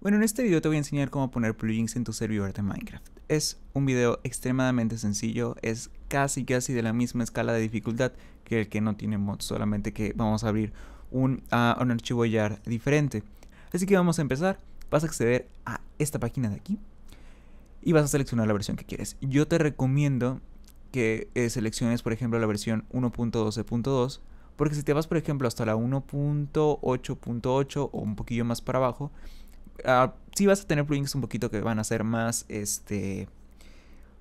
Bueno, en este video te voy a enseñar cómo poner plugins en tu servidor de Minecraft. Es un video extremadamente sencillo, es casi casi de la misma escala de dificultad que el que no tiene mods, solamente que vamos a abrir un, ah, un archivo YAR diferente. Así que vamos a empezar, vas a acceder a esta página de aquí y vas a seleccionar la versión que quieres. Yo te recomiendo que eh, selecciones, por ejemplo, la versión 1.12.2 porque si te vas, por ejemplo, hasta la 1.8.8 o un poquillo más para abajo, Ah, si vas a tener plugins un poquito que van a ser más, este,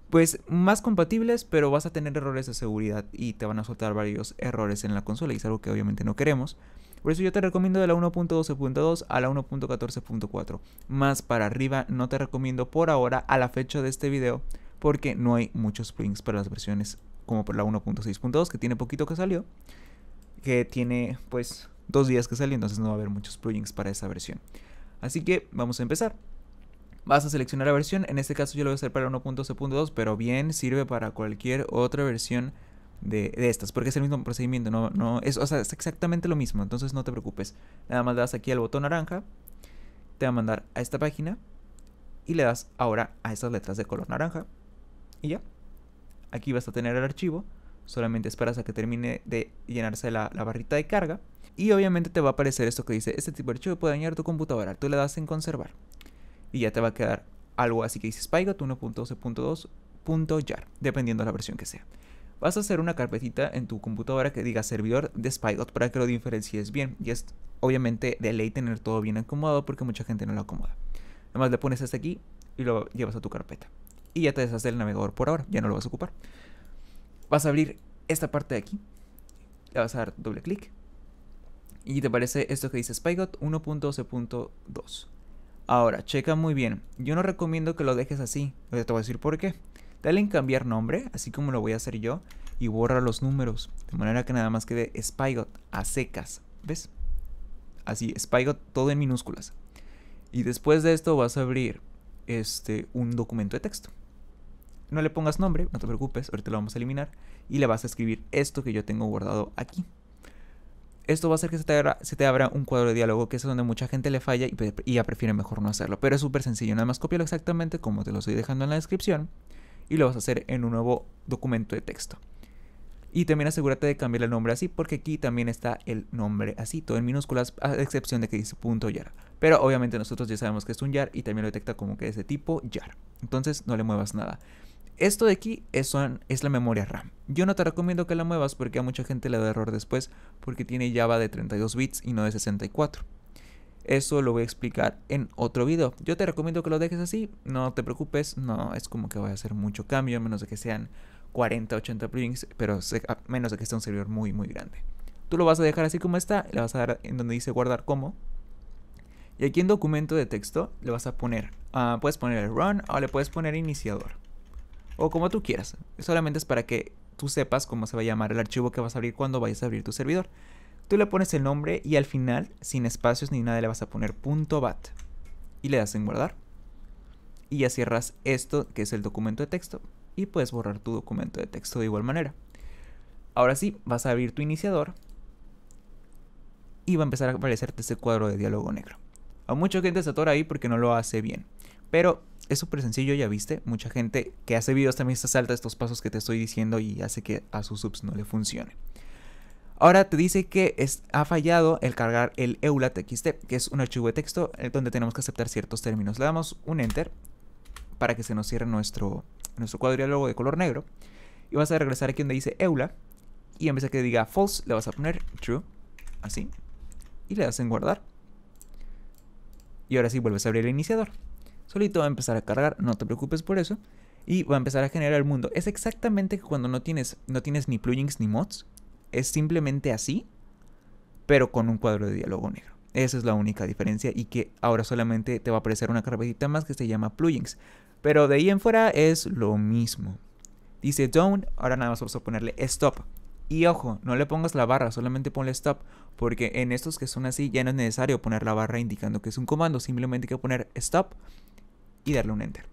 pues más compatibles, pero vas a tener errores de seguridad y te van a soltar varios errores en la consola y es algo que obviamente no queremos. Por eso yo te recomiendo de la 1.12.2 a la 1.14.4. Más para arriba no te recomiendo por ahora a la fecha de este video porque no hay muchos plugins para las versiones como por la 1.6.2 que tiene poquito que salió, que tiene pues dos días que salió, entonces no va a haber muchos plugins para esa versión. Así que vamos a empezar. Vas a seleccionar la versión, en este caso yo lo voy a hacer para 1.12.2 pero bien sirve para cualquier otra versión de, estas, porque es el mismo procedimiento, es, es exactamente lo mismo, entonces no te preocupes. Nada más le das aquí al botón naranja, te va a mandar a esta página y le das ahora a estas letras de color naranja y ya. Aquí vas a tener el archivo, solamente esperas a que termine de llenarse la barrita de carga y obviamente te va a aparecer esto que dice, este tipo de archivo puede dañar tu computadora. Tú le das en conservar. Y ya te va a quedar algo así que dice Spygot 1.12.2.jar, dependiendo de la versión que sea. Vas a hacer una carpetita en tu computadora que diga servidor de Spygot para que lo diferencies bien. Y es obviamente de ley tener todo bien acomodado porque mucha gente no lo acomoda. Además le pones este aquí y lo llevas a tu carpeta. Y ya te deshaces del navegador por ahora, ya no lo vas a ocupar. Vas a abrir esta parte de aquí. Le vas a dar doble clic y te parece esto que dice SpyGot 1.12.2. Ahora, checa muy bien. Yo no recomiendo que lo dejes así. Te voy a decir por qué. Dale en cambiar nombre, así como lo voy a hacer yo, y borra los números. De manera que nada más quede SpyGot a secas. ¿Ves? Así, SpyGot todo en minúsculas. Y después de esto vas a abrir este, un documento de texto. No le pongas nombre, no te preocupes, ahorita lo vamos a eliminar. Y le vas a escribir esto que yo tengo guardado aquí esto va a hacer que se te, abra, un cuadro de diálogo, que es donde mucha gente le falla y, ya prefiere mejor no hacerlo. Pero es súper sencillo, nada más copialo exactamente como te lo estoy dejando en la descripción y lo vas a hacer en un nuevo documento de texto. Y también asegúrate de cambiar el nombre así, porque aquí también está el nombre así, todo en minúsculas, a excepción de que dice punto .yar. Pero obviamente nosotros ya sabemos que es un yar y también lo detecta como que es de tipo yar. Entonces no le muevas nada. Esto de aquí es, la memoria RAM. Yo no te recomiendo que la muevas porque a mucha gente le da error después porque tiene Java de 32 bits y no de 64. Eso lo voy a explicar en otro video. Yo te recomiendo que lo dejes así, no te preocupes, no es como que vaya a hacer mucho cambio, a menos de que sean 40, 80 plugins, pero menos de que sea un servidor muy, muy grande. Tú lo vas a dejar así como está, le vas a dar en donde dice guardar como. Y aquí en documento de texto le vas a poner, ah, puedes poner el run o le puedes poner iniciador o como tú quieras. Solamente es para que tú sepas cómo se va a llamar el archivo que vas a abrir cuando vayas a abrir tu servidor. Tú le pones el nombre y al final, sin espacios ni nada, le vas a poner .bat y le das en guardar. Y ya cierras esto, que es el documento de texto, y puedes borrar tu documento de texto de igual manera. Ahora sí, vas a abrir tu iniciador y va a empezar a aparecerte ese cuadro de diálogo negro. A mucha gente se atora ahí porque no lo hace bien. Pero es súper sencillo, ya viste. Mucha gente que hace videos también se salta estos pasos que te estoy diciendo y hace que a sus subs no le funcione. Ahora te dice que ha fallado el cargar el EULA.txt, que es un archivo de texto eh, donde tenemos que aceptar ciertos términos. Le damos un enter para que se nos cierre nuestro, nuestro de color negro. Y vas a regresar aquí donde dice EULA. Y en vez de que diga false, le vas a poner true. Así. Y le das en guardar. Y ahora sí vuelves a abrir el iniciador solito va a empezar a cargar, no te preocupes por eso, y va a empezar a generar el mundo. Es exactamente que cuando no tienes, no tienes ni plugins ni mods, es simplemente así, pero con un cuadro de diálogo negro. Esa es la única diferencia y que ahora solamente te va a aparecer una carpetita más que se llama plugins. Pero de ahí en fuera es lo mismo. Dice don't, ahora nada más vamos a ponerle stop. Y ojo, no le pongas la barra, solamente ponle stop, porque en estos que son así ya no es necesario poner la barra indicando que es un comando, simplemente hay que poner stop y darle un enter.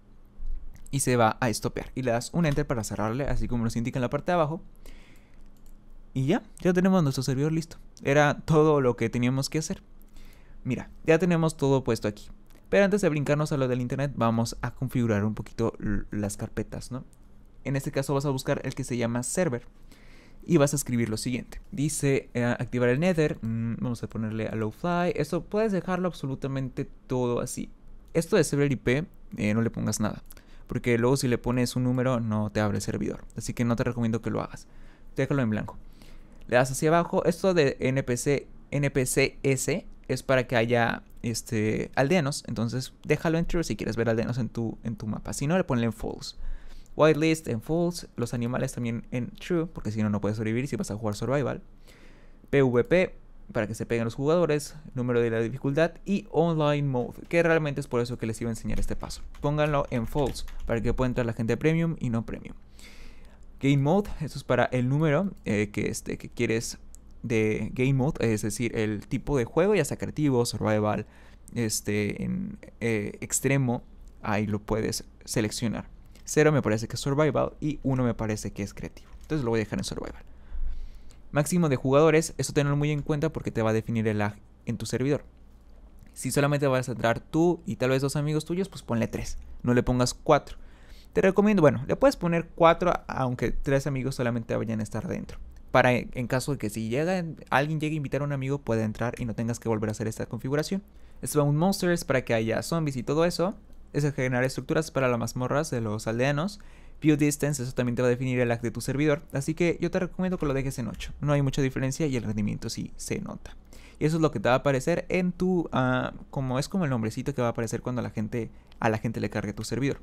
Y se va a estopear. Y le das un enter para cerrarle, así como nos indica en la parte de abajo. Y ya, ya tenemos nuestro servidor listo. Era todo lo que teníamos que hacer. Mira, ya tenemos todo puesto aquí. Pero antes de brincarnos a lo del internet, vamos a configurar un poquito las carpetas, ¿no? En este caso vas a buscar el que se llama server y vas a escribir lo siguiente. Dice eh, activar el nether, mm, vamos a ponerle a lowfly esto puedes dejarlo absolutamente todo así. Esto de server IP eh, no le pongas nada, porque luego si le pones un número no te abre el servidor, así que no te recomiendo que lo hagas. Déjalo en blanco. Le das hacia abajo, esto de npc npcs es para que haya este aldeanos, entonces déjalo en true si quieres ver aldeanos en tu en tu mapa, si no le ponle en false. Whitelist en false, los animales también en true, porque si no, no puedes sobrevivir si vas a jugar survival. PvP, para que se peguen los jugadores, número de la dificultad y online mode, que realmente es por eso que les iba a enseñar este paso. Pónganlo en false, para que pueda entrar la gente premium y no premium. Game mode, esto es para el número eh, que, este, que quieres de game mode, es decir, el tipo de juego, ya sea creativo, survival, este, en, eh, extremo, ahí lo puedes seleccionar. 0 me parece que es survival y 1 me parece que es creativo. Entonces lo voy a dejar en survival. Máximo de jugadores, eso tenlo muy en cuenta porque te va a definir el lag en tu servidor. Si solamente vas a entrar tú y tal vez dos amigos tuyos, pues ponle 3, no le pongas 4. Te recomiendo, bueno, le puedes poner 4 aunque tres amigos solamente vayan a estar dentro. Para e, en caso de que si llega, alguien llegue a invitar a un amigo, pueda entrar y no tengas que volver a hacer esta configuración. Spawn monsters para que haya zombies y todo eso es generar estructuras para las mazmorras de los aldeanos. View distance, eso también te va a definir el lag de tu servidor, así que yo te recomiendo que lo dejes en 8. No hay mucha diferencia y el rendimiento sí se nota. Y eso es lo que te va a aparecer en tu, ah, como es como el nombrecito que va a aparecer cuando la gente, a la gente le cargue tu servidor.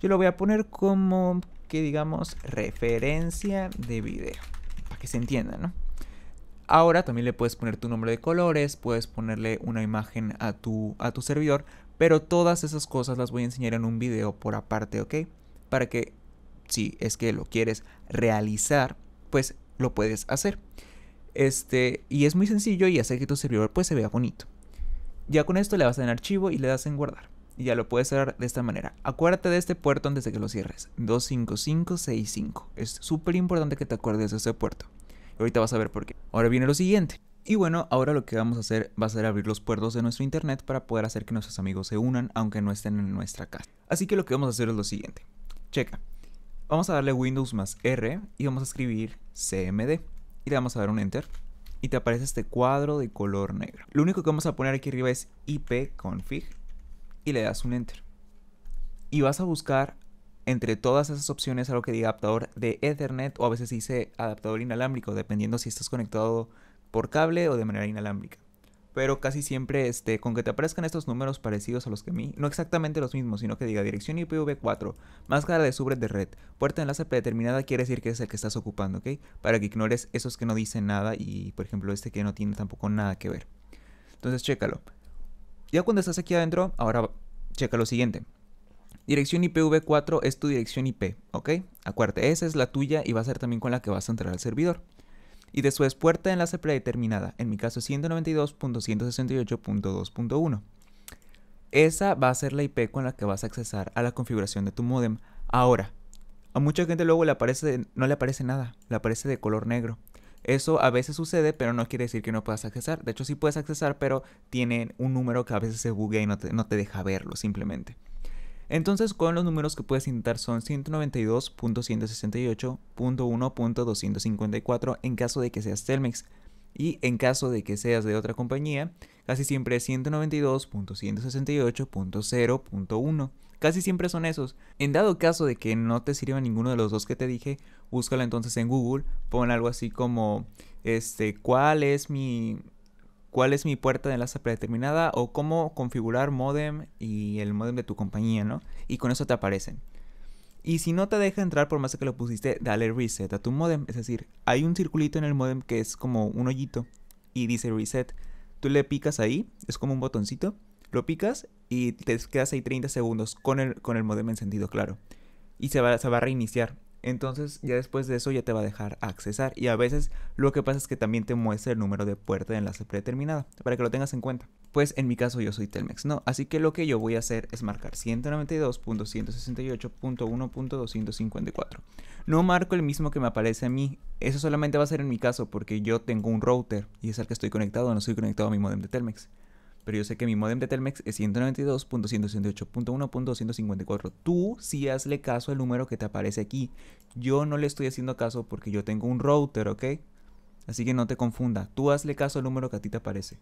Yo lo voy a poner como, que digamos, referencia de video, para que se entienda, ¿no? Ahora también le puedes poner tu nombre de colores, puedes ponerle una imagen a tu, a tu servidor pero todas esas cosas las voy a enseñar en un video por aparte, ¿ok? Para que si es que lo quieres realizar, pues lo puedes hacer. Este, y es muy sencillo y hace que tu servidor pues se vea bonito. Ya con esto le vas en archivo y le das en guardar. Y ya lo puedes cerrar de esta manera. Acuérdate de este puerto antes de que lo cierres. 25565. Es súper importante que te acuerdes de ese puerto. Y ahorita vas a ver por qué. Ahora viene lo siguiente. Y bueno, ahora lo que vamos a hacer va a ser abrir los puertos de nuestro internet para poder hacer que nuestros amigos se unan aunque no estén en nuestra casa. Así que lo que vamos a hacer es lo siguiente. Checa. Vamos a darle Windows más R y vamos a escribir CMD. Y le vamos a dar un Enter. Y te aparece este cuadro de color negro. Lo único que vamos a poner aquí arriba es ipconfig. Y le das un Enter. Y vas a buscar entre todas esas opciones algo que diga adaptador de Ethernet o a veces dice adaptador inalámbrico, dependiendo si estás conectado por cable o de manera inalámbrica. Pero casi siempre este, con que te aparezcan estos números parecidos a los que a mí, no exactamente los mismos, sino que diga dirección IPv4, máscara de subred de red, puerta de enlace predeterminada, quiere decir que es el que estás ocupando, ¿ok? Para que ignores esos que no dicen nada y, por ejemplo, este que no tiene tampoco nada que ver. Entonces, chécalo. Ya cuando estás aquí adentro, ahora checa lo siguiente. Dirección IPv4 es tu dirección IP, ¿ok? Acuérdate, esa es la tuya y va a ser también con la que vas a entrar al servidor y de su puerta de enlace predeterminada, en mi caso 192.168.2.1. Esa va a ser la IP con la que vas a accesar a la configuración de tu modem. Ahora, a mucha gente luego le aparece, no le aparece nada, le aparece de color negro. Eso a veces sucede, pero no quiere decir que no puedas accesar. De hecho, sí puedes accesar, pero tiene un número que a veces se buguea y no te deja verlo simplemente. Entonces, con los números que puedes intentar son 192.168.1.254 en caso de que seas Telmex. Y en caso de que seas de otra compañía, casi siempre 192.168.0.1. Casi siempre son esos. En dado caso de que no te sirva ninguno de los dos que te dije, búscalo entonces en Google, pon algo así como, este, ¿cuál es mi cuál es mi puerta de enlace predeterminada o cómo configurar modem y el modem de tu compañía, ¿no? Y con eso te aparecen. Y si no te deja entrar por más que lo pusiste, dale reset a tu modem. Es decir, hay un circulito en el modem que es como un hoyito y dice reset. Tú le picas ahí, es como un botoncito, lo picas y te quedas ahí 30 segundos con el, con el modem encendido, claro. Y se va, se va a reiniciar. Entonces ya después de eso ya te va a dejar accesar. Y a veces lo que pasa es que también te muestra el número de puerta de enlace predeterminada. Para que lo tengas en cuenta. Pues en mi caso yo soy Telmex, ¿no? Así que lo que yo voy a hacer es marcar 192.168.1.254. No marco el mismo que me aparece a mí. Eso solamente va a ser en mi caso porque yo tengo un router y es al que estoy conectado, no estoy conectado a mi modem de Telmex pero yo sé que mi modem de Telmex es 192.168.1.254. Tú sí hazle caso al número que te aparece aquí. Yo no le estoy haciendo caso porque yo tengo un router, ¿ok? Así que no te confunda. Tú hazle caso al número que a ti te aparece.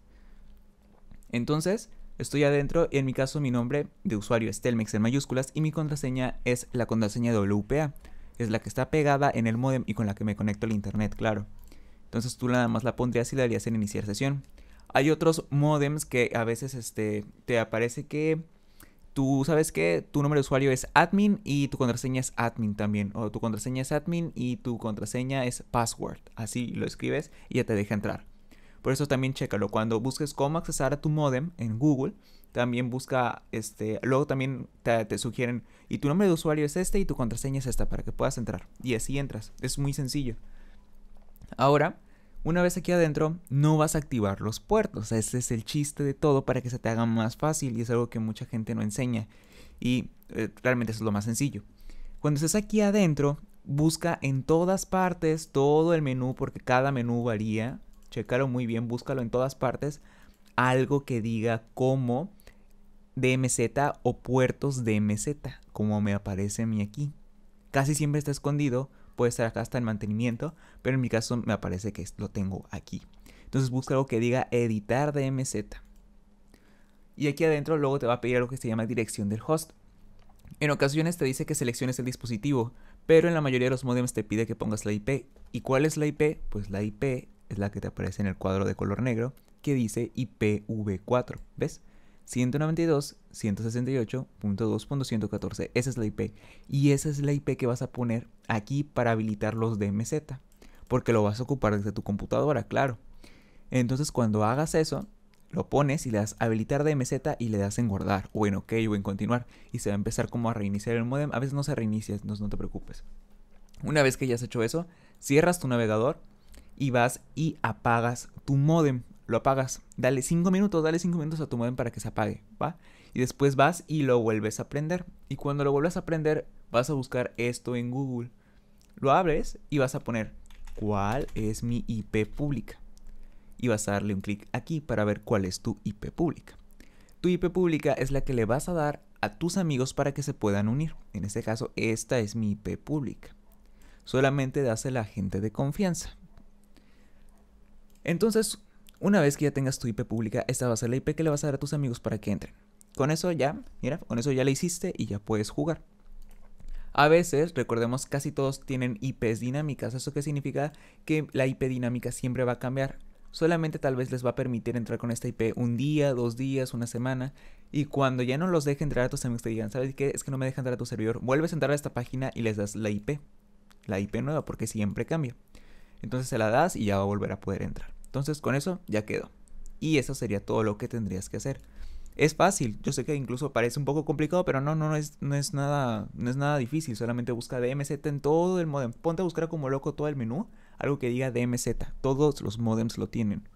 Entonces, estoy adentro y en mi caso mi nombre de usuario es Telmex en mayúsculas y mi contraseña es la contraseña WPA. Es la que está pegada en el modem y con la que me conecto al internet, claro. Entonces tú nada más la pondrías y le darías en iniciar sesión. Hay otros modems que a veces este, te aparece que tú sabes que tu nombre de usuario es admin y tu contraseña es admin también. O tu contraseña es admin y tu contraseña es password. Así lo escribes y ya te deja entrar. Por eso también chécalo. Cuando busques cómo accesar a tu modem en Google, también busca este. Luego también te, te, sugieren. Y tu nombre de usuario es este y tu contraseña es esta para que puedas entrar. Y así entras. Es muy sencillo. Ahora, una vez aquí adentro, no vas a activar los puertos. Ese es el chiste de todo para que se te haga más fácil y es algo que mucha gente no enseña. Y eh, realmente es lo más sencillo. Cuando estés aquí adentro, busca en todas partes todo el menú porque cada menú varía. Checalo muy bien, búscalo en todas partes. Algo que diga como DMZ o puertos DMZ, como me aparece a mí aquí. Casi siempre está escondido puede estar acá hasta en mantenimiento, pero en mi caso me aparece que lo tengo aquí. Entonces busca algo que diga editar DMZ. Y aquí adentro luego te va a pedir algo que se llama dirección del host. En ocasiones te dice que selecciones el dispositivo, pero en la mayoría de los modems te pide que pongas la IP. ¿Y cuál es la IP? Pues la IP es la que te aparece en el cuadro de color negro que dice IPv4, ¿ves? 192.168.2.114. Esa es la IP. Y esa es la IP que vas a poner aquí para habilitar los DMZ. Porque lo vas a ocupar desde tu computadora, claro. Entonces cuando hagas eso, lo pones y le das habilitar DMZ y le das en guardar o en OK o en continuar y se va a empezar como a reiniciar el modem. A veces no se reinicia, no te preocupes. Una vez que ya has hecho eso, cierras tu navegador y vas y apagas tu modem lo apagas. Dale 5 minutos, dale 5 minutos a tu modem para que se apague, ¿va? Y después vas y lo vuelves a prender. Y cuando lo vuelvas a prender, vas a buscar esto en Google. Lo abres y vas a poner cuál es mi IP pública. Y vas a darle un clic aquí para ver cuál es tu IP pública. Tu IP pública es la que le vas a dar a tus amigos para que se puedan unir. En este caso, esta es mi IP pública. Solamente dásela a gente de confianza. Entonces, una vez que ya tengas tu IP pública, esta va a ser la IP que le vas a dar a tus amigos para que entren. Con eso ya, mira, con eso ya la hiciste y ya puedes jugar. A veces, recordemos, casi todos tienen IPs dinámicas. ¿Eso qué significa? Que la IP dinámica siempre va a cambiar. Solamente tal vez les va a permitir entrar con esta IP un día, dos días, una semana. Y cuando ya no los deje entrar a tus amigos, te digan, ¿sabes qué? Es que no me dejan entrar a tu servidor. Vuelves a entrar a esta página y les das la IP. La IP nueva, porque siempre cambia. Entonces se la das y ya va a volver a poder entrar. Entonces con eso ya quedó. Y eso sería todo lo que tendrías que hacer. Es fácil, yo sé que incluso parece un poco complicado, pero no, no, es, no es nada, no es nada difícil. Solamente busca DMZ en todo el modem. Ponte a buscar como loco todo el menú, algo que diga DMZ. Todos los modems lo tienen.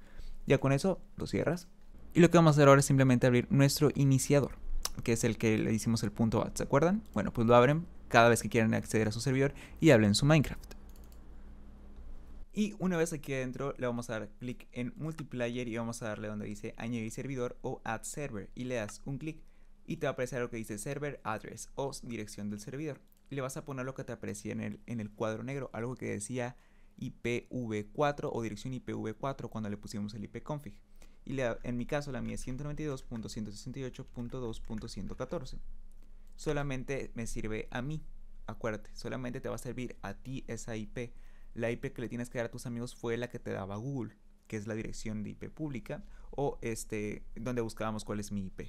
Ya con eso lo cierras. Y lo que vamos a hacer ahora es simplemente abrir nuestro iniciador, que es el que le hicimos el punto at, ¿se acuerdan? Bueno, pues lo abren cada vez que quieran acceder a su servidor y hablen su Minecraft. Y una vez aquí adentro le vamos a dar clic en multiplayer y vamos a darle donde dice añadir servidor o add server y le das un clic y te va a aparecer lo que dice server address o dirección del servidor. Le vas a poner lo que te aparecía en el, en el cuadro negro, algo que decía IPv4 o dirección IPv4 cuando le pusimos el ipconfig. Y en mi caso la mía es 192.168.2.114. Solamente me sirve a mí, acuérdate, solamente te va a servir a ti esa IP la IP que le tienes que dar a tus amigos fue la que te daba Google, que es la dirección de IP pública o este donde buscábamos cuál es mi IP.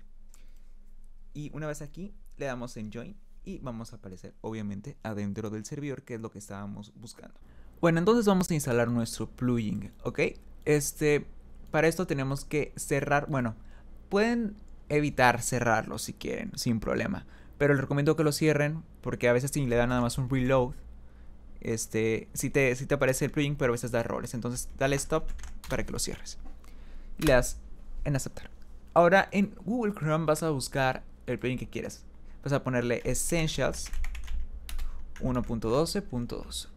Y una vez aquí le damos en join y vamos a aparecer obviamente adentro del servidor que es lo que estábamos buscando. Bueno, entonces vamos a instalar nuestro plugin, ¿ok? Este, para esto tenemos que cerrar, bueno, pueden evitar cerrarlo si quieren, sin problema. Pero les recomiendo que lo cierren porque a veces si le dan nada más un reload, este, si te, si te aparece el plugin, pero a veces da errores. Entonces dale stop para que lo cierres. Y le das en aceptar. Ahora en Google Chrome vas a buscar el plugin que quieras. Vas a ponerle Essentials 1.12.2.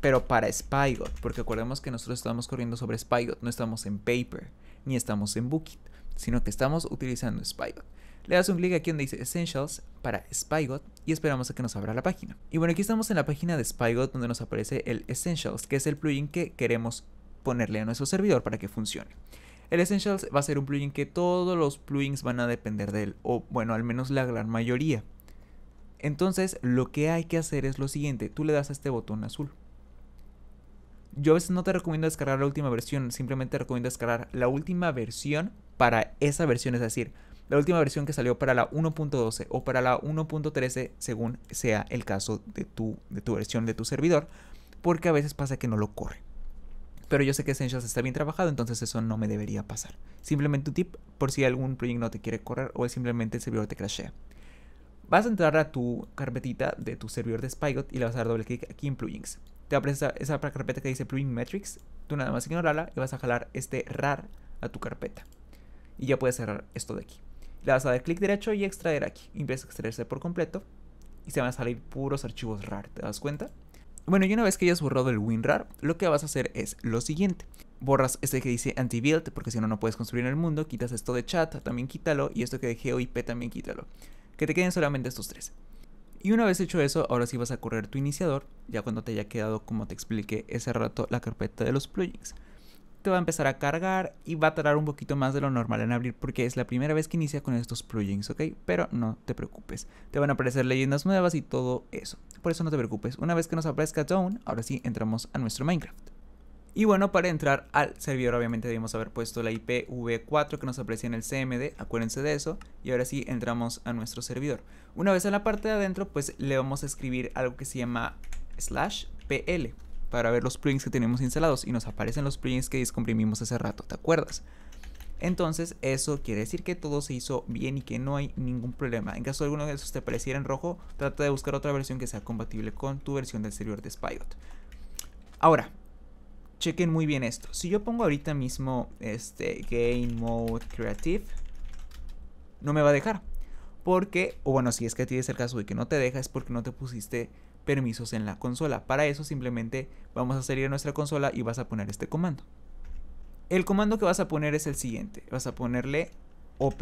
Pero para SpyGot, porque acordemos que nosotros estamos corriendo sobre SpyGot, no estamos en Paper ni estamos en Bookit, sino que estamos utilizando SpyGot. Le das un clic aquí donde dice Essentials para Spygot y esperamos a que nos abra la página. Y bueno, aquí estamos en la página de Spygot donde nos aparece el Essentials, que es el plugin que queremos ponerle a nuestro servidor para que funcione. El Essentials va a ser un plugin que todos los plugins van a depender de él, o bueno, al menos la gran mayoría. Entonces, lo que hay que hacer es lo siguiente, tú le das a este botón azul. Yo a veces no te recomiendo descargar la última versión, simplemente recomiendo descargar la última versión para esa versión, es decir, la última versión que salió para la 1.12 o para la 1.13 según sea el caso de tu, de tu versión de tu servidor, porque a veces pasa que no lo corre. Pero yo sé que Essentials está bien trabajado, entonces eso no me debería pasar. Simplemente un tip por si algún plugin no te quiere correr o es simplemente el servidor te crashea. Vas a entrar a tu carpetita de tu servidor de Spygot y le vas a dar doble clic aquí en plugins. Te aparece esa, esa carpeta que dice plugin metrics. Tú nada más ignorala y vas a jalar este RAR a tu carpeta. Y ya puedes cerrar esto de aquí. Le vas a dar clic derecho y extraer aquí. Empieza a extraerse por completo. Y se van a salir puros archivos RAR, ¿te das cuenta? Bueno, y una vez que hayas borrado el WinRAR, lo que vas a hacer es lo siguiente. Borras este que dice anti-build, porque si no, no puedes construir en el mundo. Quitas esto de chat, también quítalo. Y esto que de GeoIP también quítalo. Que te queden solamente estos tres. Y una vez hecho eso, ahora sí vas a correr tu iniciador, ya cuando te haya quedado, como te expliqué ese rato, la carpeta de los plugins te va a empezar a cargar y va a tardar un poquito más de lo normal en abrir porque es la primera vez que inicia con estos plugins, ¿ok? Pero no te preocupes, te van a aparecer leyendas nuevas y todo eso. Por eso no te preocupes, una vez que nos aparezca Town, ahora sí entramos a nuestro Minecraft. Y bueno, para entrar al servidor obviamente debemos haber puesto la IPv4 que nos aparecía en el CMD, acuérdense de eso, y ahora sí entramos a nuestro servidor. Una vez en la parte de adentro, pues le vamos a escribir algo que se llama slash PL para ver los plugins que tenemos instalados y nos aparecen los plugins que descomprimimos hace rato, ¿te acuerdas? Entonces eso quiere decir que todo se hizo bien y que no hay ningún problema. En caso de alguno de esos te apareciera en rojo, trata de buscar otra versión que sea compatible con tu versión del servidor de Spyot. Ahora, chequen muy bien esto. Si yo pongo ahorita mismo este Game Mode Creative, no me va a dejar. Porque, o bueno, si es que tienes el caso de que no te deja, es porque no te pusiste permisos en la consola. Para eso simplemente vamos a salir a nuestra consola y vas a poner este comando. El comando que vas a poner es el siguiente. Vas a ponerle op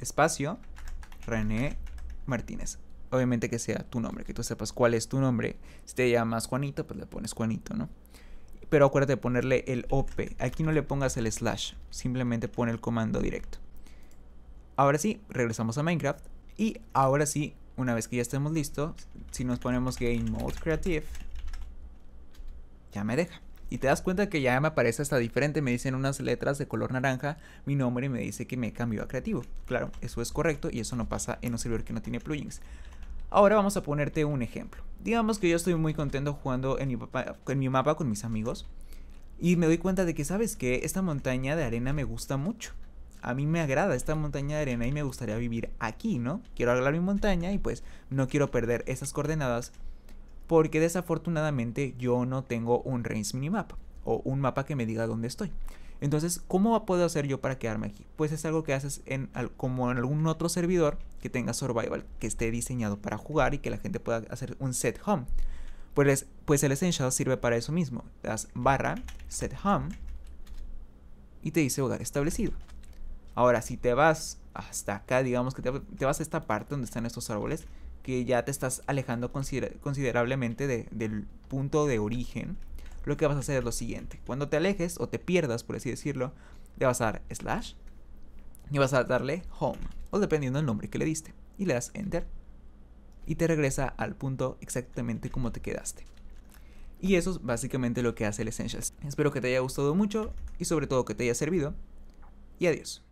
espacio René Martínez. Obviamente que sea tu nombre, que tú sepas cuál es tu nombre. Si te llamas Juanito, pues le pones Juanito, ¿no? Pero acuérdate de ponerle el op. Aquí no le pongas el slash, simplemente pone el comando directo. Ahora sí, regresamos a Minecraft y ahora sí una vez que ya estemos listos, si nos ponemos Game Mode Creative, ya me deja. Y te das cuenta que ya me aparece hasta diferente, me dicen unas letras de color naranja, mi nombre y me dice que me cambió a creativo. Claro, eso es correcto y eso no pasa en un servidor que no tiene plugins. Ahora vamos a ponerte un ejemplo. Digamos que yo estoy muy contento jugando en mi, mapa, en mi mapa con mis amigos y me doy cuenta de que, ¿sabes que Esta montaña de arena me gusta mucho a mí me agrada esta montaña de arena y me gustaría vivir aquí, ¿no? Quiero de mi montaña y pues no quiero perder esas coordenadas porque desafortunadamente yo no tengo un range minimap o un mapa que me diga dónde estoy. Entonces, ¿cómo puedo hacer yo para quedarme aquí? Pues es algo que haces en, como en algún otro servidor que tenga survival, que esté diseñado para jugar y que la gente pueda hacer un set home. Pues, pues el Essential sirve para eso mismo. Das barra set home y te dice hogar establecido. Ahora, si te vas hasta acá, digamos que te, vas a esta parte donde están estos árboles, que ya te estás alejando considerablemente del punto de origen, lo que vas a hacer es lo siguiente. Cuando te alejes o te pierdas, por así decirlo, le vas a dar slash y vas a darle home, o dependiendo del nombre que le diste, y le das enter y te regresa al punto exactamente como te quedaste. Y eso es básicamente lo que hace el Essentials. Espero que te haya gustado mucho y sobre todo que te haya servido. Y adiós.